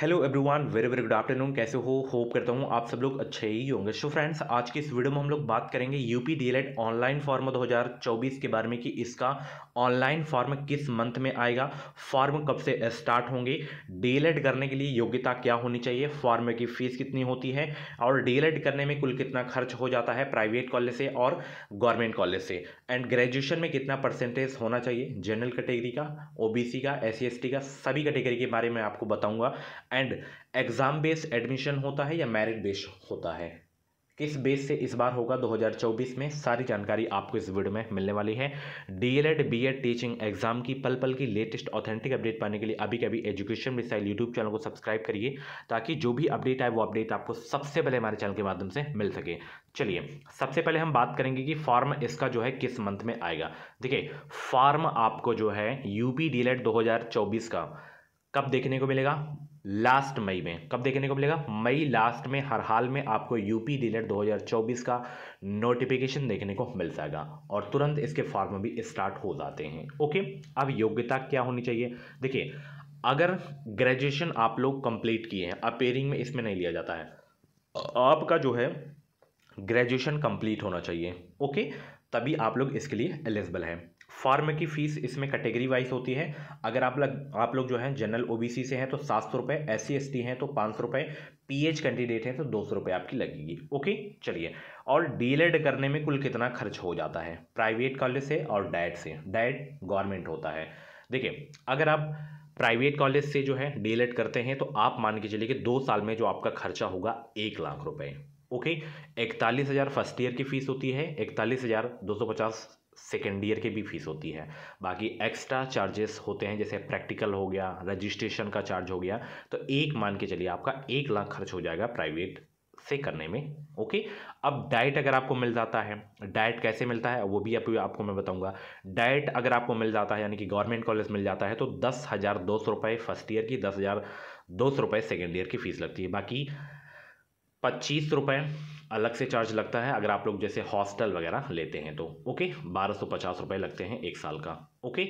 hello everyone very very good afternoon कैसे हो hope करता हूँ आप सब लोग अच्छे ही होंगे सो फ्रेंड्स आज की इस वीडियो में हम लोग बात करेंगे यूपी डी ऑनलाइन फॉर्म 2024 के बारे में कि इसका ऑनलाइन फॉर्म किस मंथ में आएगा फॉर्म कब से स्टार्ट होंगे डी e करने के लिए योग्यता क्या होनी चाहिए फॉर्म की फ़ीस कितनी होती है और डी e करने में कुल कितना खर्च हो जाता है प्राइवेट कॉलेज से और गवर्नमेंट कॉलेज से एंड ग्रेजुएशन में कितना परसेंटेज होना चाहिए जनरल कैटेगरी का ओ का एस e का सभी कैटेगरी के बारे में आपको बताऊँगा एंड एग्ज़ाम बेस्ड एडमिशन होता है या मेरिट बेस्ड होता है किस बेस से इस बार होगा 2024 में सारी जानकारी आपको इस वीडियो में मिलने वाली है डीएलएड बीएड टीचिंग एग्जाम की पल पल की लेटेस्ट ऑथेंटिक अपडेट पाने के लिए अभी के अभी एजुकेशन मिसाइल यूट्यूब चैनल को सब्सक्राइब करिए ताकि जो भी अपडेट आए वो अपडेट आपको सबसे पहले हमारे चैनल के माध्यम से मिल सके चलिए सबसे पहले हम बात करेंगे कि फॉर्म इसका जो है किस मंथ में आएगा देखिए फॉर्म आपको जो है यूपी डीएलएड 2024 का कब देखने को मिलेगा लास्ट मई में कब देखने को मिलेगा मई लास्ट में हर हाल में आपको यूपी डिलेट 2024 का नोटिफिकेशन देखने को मिल जाएगा और तुरंत इसके फॉर्म भी स्टार्ट हो जाते हैं ओके अब योग्यता क्या होनी चाहिए देखिए अगर ग्रेजुएशन आप लोग कंप्लीट किए हैं अपेयरिंग में इसमें नहीं लिया जाता है आपका जो है ग्रेजुएशन कंप्लीट होना चाहिए ओके तभी आप लोग इसके लिए एलिजिबल हैं फार्म की फ़ीस इसमें कैटेगरी वाइज होती है अगर आप लग आप लोग जो है जनरल ओबीसी से हैं तो सात सौ रुपये एस सी हैं तो पाँच सौ रुपये पी कैंडिडेट हैं तो दो सौ रुपये आपकी लगेगी ओके चलिए और डीएलएड करने में कुल कितना खर्च हो जाता है प्राइवेट कॉलेज से और डाइट से डाइट गवर्नमेंट होता है देखिए अगर आप प्राइवेट कॉलेज से जो है डी करते हैं तो आप मान के चलिए कि दो साल में जो आपका खर्चा होगा एक लाख रुपये ओके इकतालीस हज़ार फर्स्ट ईयर की फ़ीस होती है इकतालीस हज़ार दो सौ पचास सेकेंड ईयर के भी फीस होती है बाकी एक्स्ट्रा चार्जेस होते हैं जैसे प्रैक्टिकल हो गया रजिस्ट्रेशन का चार्ज हो गया तो एक मान के चलिए आपका एक लाख खर्च हो जाएगा प्राइवेट से करने में ओके अब डाइट अगर आपको मिल जाता है डाइट कैसे मिलता है वो भी अभी आपको मैं बताऊंगा डाइट अगर आपको मिल जाता है यानी कि गवर्नमेंट कॉलेज मिल जाता है तो दस हज़ार दो सौ रुपये फर्स्ट ईयर की दस हज़ार दो सौ रुपये सेकेंड ईयर की फ़ीस लगती है बाकी पच्चीस रुपये अलग से चार्ज लगता है अगर आप लोग जैसे हॉस्टल वगैरह लेते हैं तो ओके बारह सौ पचास रुपये लगते हैं एक साल का ओके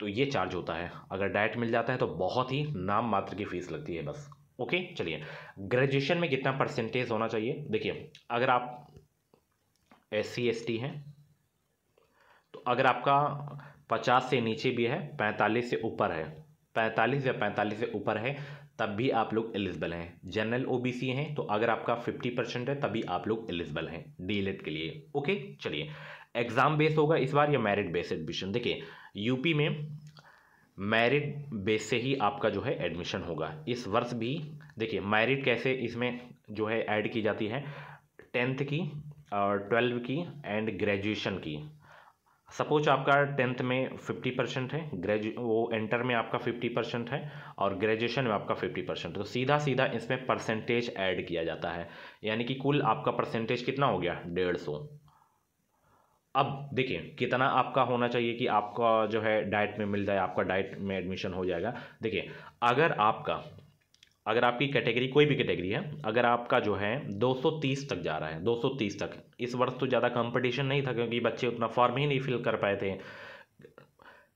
तो ये चार्ज होता है अगर डाइट मिल जाता है तो बहुत ही नाम मात्र की फ़ीस लगती है बस ओके चलिए ग्रेजुएशन में कितना परसेंटेज होना चाहिए देखिए अगर आप एस सी एस टी हैं तो अगर आपका पचास से नीचे भी है पैंतालीस से ऊपर है पैंतालीस या पैंतालीस से ऊपर है तब भी आप लोग एलिजिबल हैं जनरल ओबीसी हैं तो अगर आपका फिफ्टी परसेंट है तभी आप लोग एलिजिबल हैं डी e के लिए ओके चलिए एग्ज़ाम बेस होगा इस बार या मेरिट बेस एडमिशन देखिए यूपी में मेरिट बेस से ही आपका जो है एडमिशन होगा इस वर्ष भी देखिए मेरिट कैसे इसमें जो है ऐड की जाती है टेंथ की और ट्वेल्व की एंड ग्रेजुएशन की सपोज आपका टेंथ में फिफ्टी परसेंट है ग्रेजु वो इंटर में आपका फिफ्टी परसेंट है और ग्रेजुएशन में आपका फिफ्टी परसेंट तो सीधा सीधा इसमें परसेंटेज ऐड किया जाता है यानी कि कुल आपका परसेंटेज कितना हो गया डेढ़ सौ अब देखिए कितना आपका होना चाहिए कि आपका जो है डाइट में मिल जाए आपका डाइट में एडमिशन हो जाएगा देखिए अगर आपका अगर आपकी कैटेगरी कोई भी कैटेगरी है अगर आपका जो है 230 तक जा रहा है 230 तक इस वर्ष तो ज़्यादा कंपटीशन नहीं था क्योंकि बच्चे उतना फॉर्म ही नहीं फिल कर पाए थे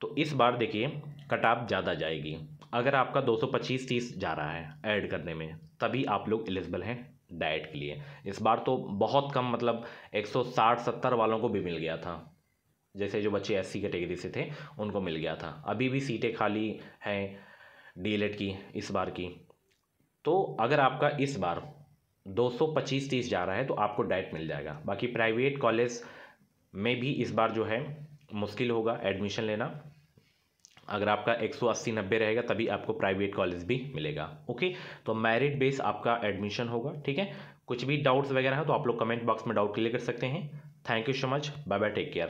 तो इस बार देखिए कट ऑफ ज़्यादा जाएगी अगर आपका 225 30 जा रहा है ऐड करने में तभी आप लोग एलिजिबल हैं डाइट के लिए इस बार तो बहुत कम मतलब एक सौ वालों को भी मिल गया था जैसे जो बच्चे एस कैटेगरी से थे उनको मिल गया था अभी भी सीटें खाली हैं डी की इस बार की तो अगर आपका इस बार 225 तीस जा रहा है तो आपको डाइट मिल जाएगा बाकी प्राइवेट कॉलेज में भी इस बार जो है मुश्किल होगा एडमिशन लेना अगर आपका 180 90 रहेगा तभी आपको प्राइवेट कॉलेज भी मिलेगा ओके तो मेरिट बेस आपका एडमिशन होगा ठीक है कुछ भी डाउट्स वगैरह हैं तो आप लोग कमेंट बॉक्स में डाउट क्लियर कर सकते हैं thank you so much bye bye take care